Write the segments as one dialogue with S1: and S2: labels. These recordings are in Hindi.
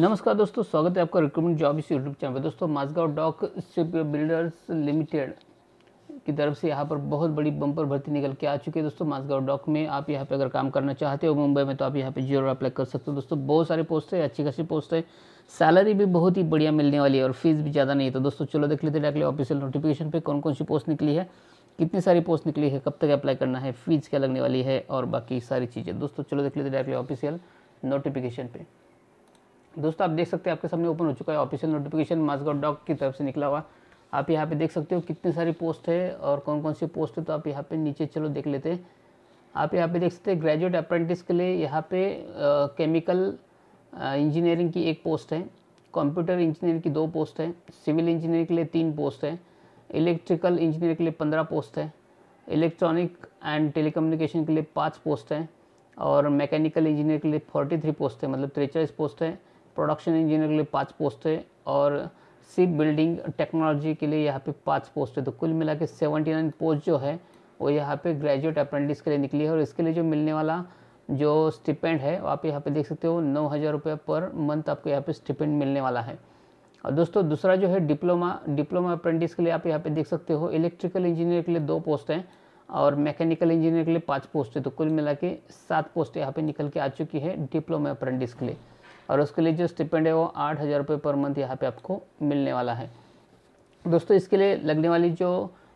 S1: नमस्कार दोस्तों स्वागत है आपका रिक्रूटमेंट जॉब इस यूट्यूब चैनल पर दोस्तों Mazagon dock shipbuilders limited की तरफ से यहाँ पर बहुत बड़ी बम्पर भर्ती निकल के आ चुकी है दोस्तों माजगांव डॉक में आप यहाँ पे अगर काम करना चाहते हो मुंबई में तो आप यहाँ पे जीरो अप्लाई कर सकते हो दोस्तों बहुत सारे पोस्ट है अच्छी खासी पोस्ट है सैलरी भी बहुत ही बढ़िया मिलने वाली है और फीस भी ज़्यादा नहीं है तो दोस्तों चलो देख लेते डायरेक्टली ऑफिशियल नोटिफिकेशन पर कौन कौन सी पोस्ट निकली है कितनी सारी पोस्ट निकली है कब तक अप्लाई करना है फीस क्या लगने वाली है और बाकी सारी चीज़ें दोस्तों चलो देख लेते डायरेक्टली ऑफिशियल नोटिफिकेशन पर दोस्तों आप देख सकते हैं आपके सामने ओपन हो चुका है ऑफिशियल नोटिफिकेशन माजगॉट डॉक की तरफ से निकला हुआ आप यहाँ पे देख सकते हो कितनी सारी पोस्ट है और कौन कौन सी पोस्ट है तो आप यहाँ पे नीचे चलो देख लेते हैं आप यहाँ पे देख सकते हैं ग्रेजुएट अप्रेंटिस के लिए यहाँ पे केमिकल इंजीनियरिंग की एक पोस्ट है कंप्यूटर इंजीनियर की दो पोस्ट है सिविल इंजीनियर के लिए तीन पोस्ट है इलेक्ट्रिकल इंजीनियर के लिए पंद्रह पोस्ट है इलेक्ट्रॉनिक एंड टेली के लिए पाँच पोस्ट हैं और मैकेनिकल इंजीनियर के लिए फोर्टी थ्री पोस्ट है मतलब तिरचालीस पोस्ट है प्रोडक्शन इंजीनियर के लिए पाँच पोस्ट है और शिप बिल्डिंग टेक्नोलॉजी के लिए यहाँ पे पाँच पोस्ट है तो कुल मिला के सेवेंटी नाइन पोस्ट जो है वो यहाँ पे ग्रेजुएट अप्रेंटिस के लिए निकली है और इसके लिए जो मिलने वाला जो स्टिपेंड है आप यहाँ पे देख सकते हो नौ हज़ार रुपये पर मंथ आपको यहाँ पे स्टिपेंड मिलने वाला है और दोस्तों दूसरा जो है डिप्लोमा डिप्लोमा अप्रेंटिस के लिए आप यहाँ पे देख सकते हो इलेक्ट्रिकल इंजीनियर के लिए दो पोस्ट हैं और मैकेनिकल इंजीनियर के लिए पाँच पोस्ट है तो कुल मिला के सात पोस्ट यहाँ पे निकल के आ चुकी है डिप्लोमा अप्रेंटिस के लिए और उसके लिए जो स्टिपेंड है वो आठ हज़ार रुपये पर मंथ यहाँ पे आपको मिलने वाला है दोस्तों इसके लिए लगने वाली जो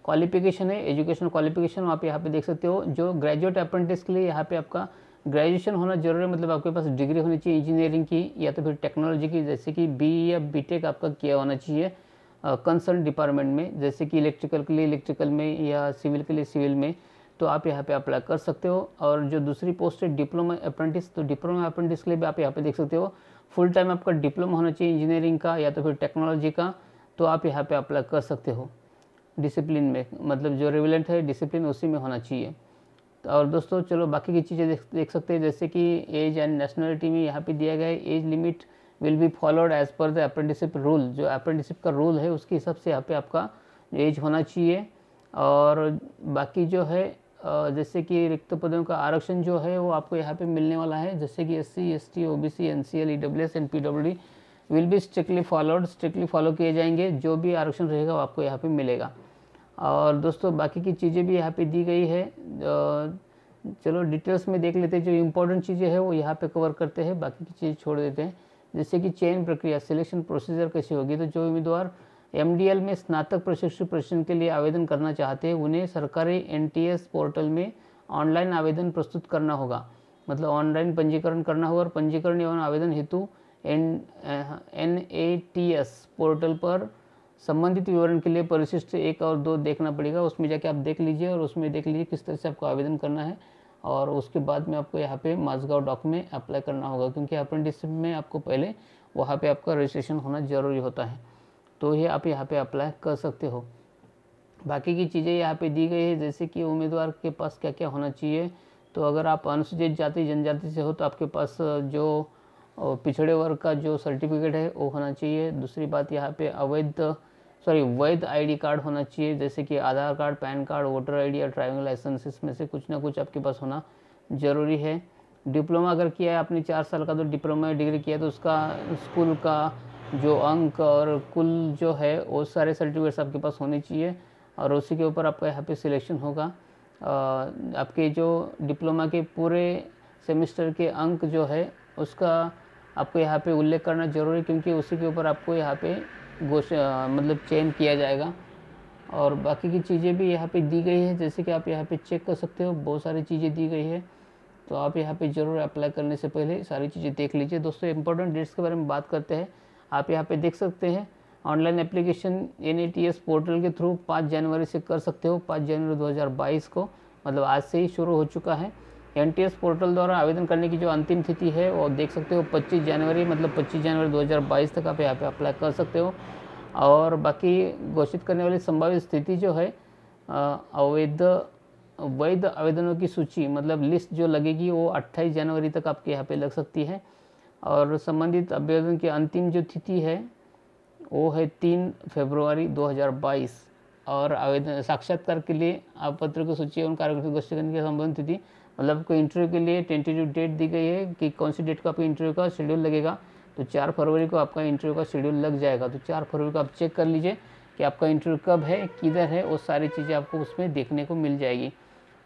S1: क्वालिफिकेशन है एजुकेशन क्वालिफिकेशन आप यहाँ पे देख सकते हो जो ग्रेजुएट अप्रेंटिस के लिए यहाँ पे आपका ग्रेजुएशन होना जरूरी है मतलब आपके पास डिग्री होनी चाहिए इंजीनियरिंग की या तो फिर टेक्नोलॉजी की जैसे कि बी e या बी आपका किया होना चाहिए कंसर्न डिपार्टमेंट में जैसे कि इलेक्ट्रिकल के लिए इलेक्ट्रिकल में या सिविल के लिए सिविल में तो आप यहाँ पे अप्लाई कर सकते हो और जो दूसरी पोस्ट है डिप्लोमा अप्रेंटिस तो डिप्लोमा अप्रेंटिस के लिए भी आप यहाँ पे देख सकते हो फुल टाइम आपका डिप्लोमा होना चाहिए इंजीनियरिंग का या तो फिर टेक्नोलॉजी का तो आप यहाँ पे अप्लाई कर सकते हो डिसिप्लिन में मतलब जो रेविलेंट है डिसिप्लिन उसी में होना चाहिए तो और दोस्तों चलो बाकी की चीज़ें देख देख सकते हैं जैसे कि एज एंड नेशनलिटी में यहाँ पर दिया गया है age limit will be followed as per the apprenticeship rule जो अप्रेंटिसिप का रूल है उसके हिसाब से यहाँ पर आपका एज होना चाहिए और बाकी जो है जैसे कि रिक्त पदों का आरक्षण जो है वो आपको यहाँ पे मिलने वाला है जैसे कि S C S T O B C N C L E W S and P W D will be strictly followed strictly follow किए जाएंगे जो भी आरक्षण रहेगा वो आपको यहाँ पे मिलेगा और दोस्तों बाकी की चीज़ें भी यहाँ पर दी गई है चलो डिटेल्स में देख लेते हैं जो इंपॉर्टेंट चीज़ें हैं वो यहाँ पर कवर करते हैं बाकी की चीज़ छोड़ देते हैं जैसे कि चयन प्रक्रिया सिलेक्शन प्रोसीजर कैसी होगी तो जो उम्मीदवार एम में स्नातक प्रशिक्षु प्रशिक्षण के लिए आवेदन करना चाहते हैं उन्हें सरकारी एन पोर्टल में ऑनलाइन आवेदन प्रस्तुत करना होगा मतलब ऑनलाइन पंजीकरण करना होगा और पंजीकरण एवं आवेदन हेतु N N A T S portal पर संबंधित विवरण के लिए परिशिष्ट एक और दो देखना पड़ेगा उसमें जाके आप देख लीजिए और उसमें देख लीजिए किस तरह से आपको आवेदन करना है और उसके बाद में आपको यहाँ पे माजगांव डॉक में अप्लाई करना होगा क्योंकि अप्रेंटिस में आपको पहले वहाँ पे आपका रजिस्ट्रेशन होना ज़रूरी होता है तो ये आप यहाँ पे अप्लाई कर सकते हो बाकी की चीज़ें यहाँ पे दी गई है जैसे कि उम्मीदवार के पास क्या क्या होना चाहिए तो अगर आप अनुसूचित जाति जनजाति से हो तो आपके पास जो पिछड़े वर्ग का जो सर्टिफिकेट है वो होना चाहिए दूसरी बात यहाँ पे अवैध सॉरी वैध आईडी कार्ड होना चाहिए जैसे कि Aadhaar card PAN card voter I या ड्राइविंग लाइसेंस इसमें से कुछ ना कुछ आपके पास होना ज़रूरी है डिप्लोमा अगर किया है आपने चार साल का तो डिप्लोमा डिग्री किया है तो उसका स्कूल का जो अंक और कुल जो है वो सारे सर्टिफिकेट्स आपके पास होने चाहिए और उसी के ऊपर आपका यहाँ पे सिलेक्शन होगा आपके जो डिप्लोमा के पूरे सेमेस्टर के अंक जो है उसका आपको यहाँ पे उल्लेख करना जरूरी क्योंकि उसी के ऊपर आपको यहाँ पे गोश मतलब चयन किया जाएगा और बाकी की चीज़ें भी यहाँ पे दी गई है जैसे कि आप यहाँ पे चेक कर सकते हो बहुत सारी चीज़ें दी गई है तो आप यहाँ पे ज़रूर अप्लाई करने से पहले सारी चीज़ें देख लीजिए दोस्तों इंपॉर्टेंट डेट्स के बारे में बात करते हैं आप यहाँ पे देख सकते हैं ऑनलाइन एप्लीकेशन एन पोर्टल के थ्रू पाँच जनवरी से कर सकते हो पाँच जनवरी दो को मतलब आज से ही शुरू हो चुका है एन पोर्टल द्वारा आवेदन करने की जो अंतिम तिथि है वो देख सकते हो 25 जनवरी मतलब 25 जनवरी 2022 तक आप यहाँ पे अप्लाई कर सकते हो और बाकी घोषित करने वाली संभावित स्थिति जो है अवैध वैध आवेदनों की सूची मतलब लिस्ट जो लगेगी वो 28 जनवरी तक आपके यहाँ पे लग सकती है और संबंधित अभ्यर्थन की अंतिम जो तिथि है वो है तीन फरवरी 2022 और आवेदन साक्षात्कार के लिए आप पत्र को सूची एवं कार्यक्रम गोष्ठी करने के संबंधित तिथि मतलब आपको इंटरव्यू के लिए टेंटेटिव डेट दी गई है कि कौन सी डेट को आपका इंटरव्यू का शेड्यूल लगेगा तो चार फरवरी को आपका इंटरव्यू का शेड्यूल लग जाएगा तो चार फरवरी को आप चेक कर लीजिए कि आपका इंटरव्यू कब है किधर है वो सारी चीज़ें आपको उसमें देखने को मिल जाएगी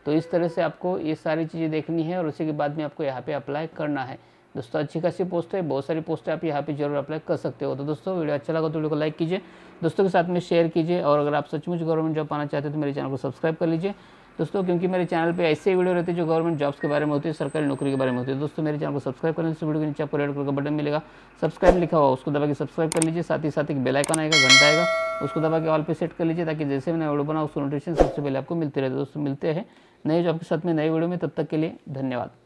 S1: तो इस तरह से आपको ये सारी चीज़ें देखनी है और उसी के बाद में आपको यहाँ पे अप्लाई करना है दोस्तों अच्छी खासी पोस्ट है बहुत सारी पोस्ट है आप यहाँ पे जरूर अप्लाई कर सकते हो तो दोस्तों वीडियो अच्छा लगा तो वीडियो को लाइक कीजिए दोस्तों के साथ में शेयर कीजिए और अगर आप सचमुच गवर्नमेंट जॉब पाना चाहते हो तो मेरे चैनल को सब्सक्राइब कर लीजिए दोस्तों क्योंकि मेरे चैनल पर ऐसे वीडियो रहते हैं जो गवर्नमेंट जॉब्स के बारे में होती है सरकारी नौकरी के बारे में होती है दोस्तों मेरे चैनल को सब्सक्राइब करें इस वीडियो के नीचे आपको रेड कलर का बटन मिलेगा सब्सक्राइब लिखा हुआ उसको दबा के सब्सक्राइब कर लीजिए साथ ही साथ एक बेलाइकन आएगा घंटा आएगा उसको दबा के ऑल पे सेट कर लीजिए ताकि जैसे मैंने वीडियो बनाऊँ उसको नोटिफिकेशन सबसे पहले आपको मिलते रहते दोस्तों मिलते हैं नए जॉब के साथ में नए वीडियो में तब तक के लिए धन्यवाद